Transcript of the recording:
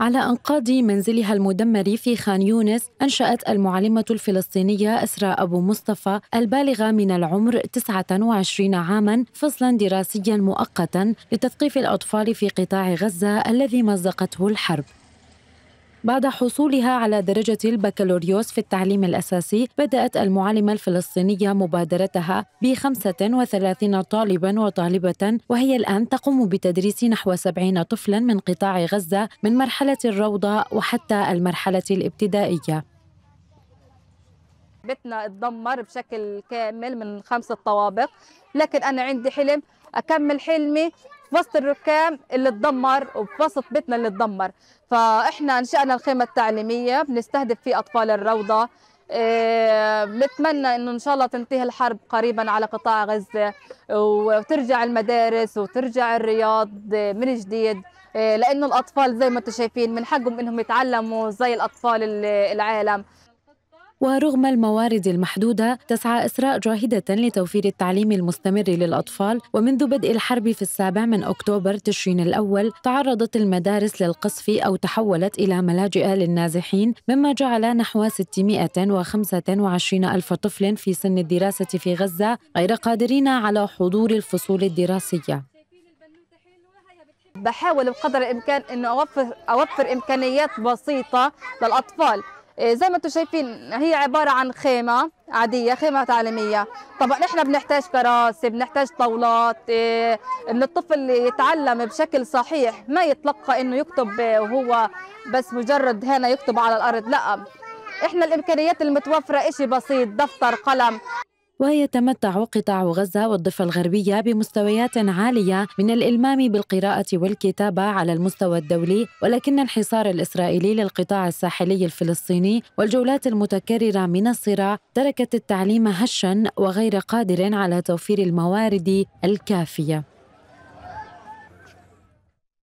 على أنقاض منزلها المدمر في خان يونس أنشأت المعلمة الفلسطينية أسراء أبو مصطفى البالغة من العمر 29 عاما فصلا دراسيا مؤقتا لتثقيف الأطفال في قطاع غزة الذي مزقته الحرب بعد حصولها على درجة البكالوريوس في التعليم الأساسي بدأت المعلمة الفلسطينية مبادرتها ب 35 طالبا وطالبة وهي الآن تقوم بتدريس نحو 70 طفلا من قطاع غزة من مرحلة الروضة وحتى المرحلة الابتدائية بيتنا اتدمر بشكل كامل من خمسة طوابق لكن أنا عندي حلم أكمل حلمي في وسط الركام اللي اتدمر وفي وسط بيتنا اللي اتدمر فاحنا انشأنا الخيمة التعليمية بنستهدف فيه أطفال الروضة إيه، بنتمنى انه ان شاء الله تنتهي الحرب قريبا على قطاع غزه وترجع المدارس وترجع الرياض من جديد إيه، لانه الاطفال زي ما انتم شايفين من حقهم انهم يتعلموا زي الاطفال العالم ورغم الموارد المحدودة تسعى إسراء جاهدة لتوفير التعليم المستمر للأطفال ومنذ بدء الحرب في السابع من أكتوبر تشرين الأول تعرضت المدارس للقصف أو تحولت إلى ملاجئ للنازحين مما جعل نحو 625 ألف طفل في سن الدراسة في غزة غير قادرين على حضور الفصول الدراسية بحاول بقدر الامكان انه اوفر اوفر امكانيات بسيطه للاطفال إيه، زي ما انتم شايفين هي عباره عن خيمه عاديه خيمه تعليميه طبعا احنا بنحتاج كراسي بنحتاج طاولات إيه، ان الطفل يتعلم بشكل صحيح ما يتلقى انه يكتب وهو بس مجرد هنا يكتب على الارض لا احنا الامكانيات المتوفره شيء بسيط دفتر قلم ويتمتع قطاع غزة والضفة الغربية بمستويات عالية من الإلمام بالقراءة والكتابة على المستوى الدولي ولكن الحصار الإسرائيلي للقطاع الساحلي الفلسطيني والجولات المتكررة من الصراع تركت التعليم هشا وغير قادر على توفير الموارد الكافية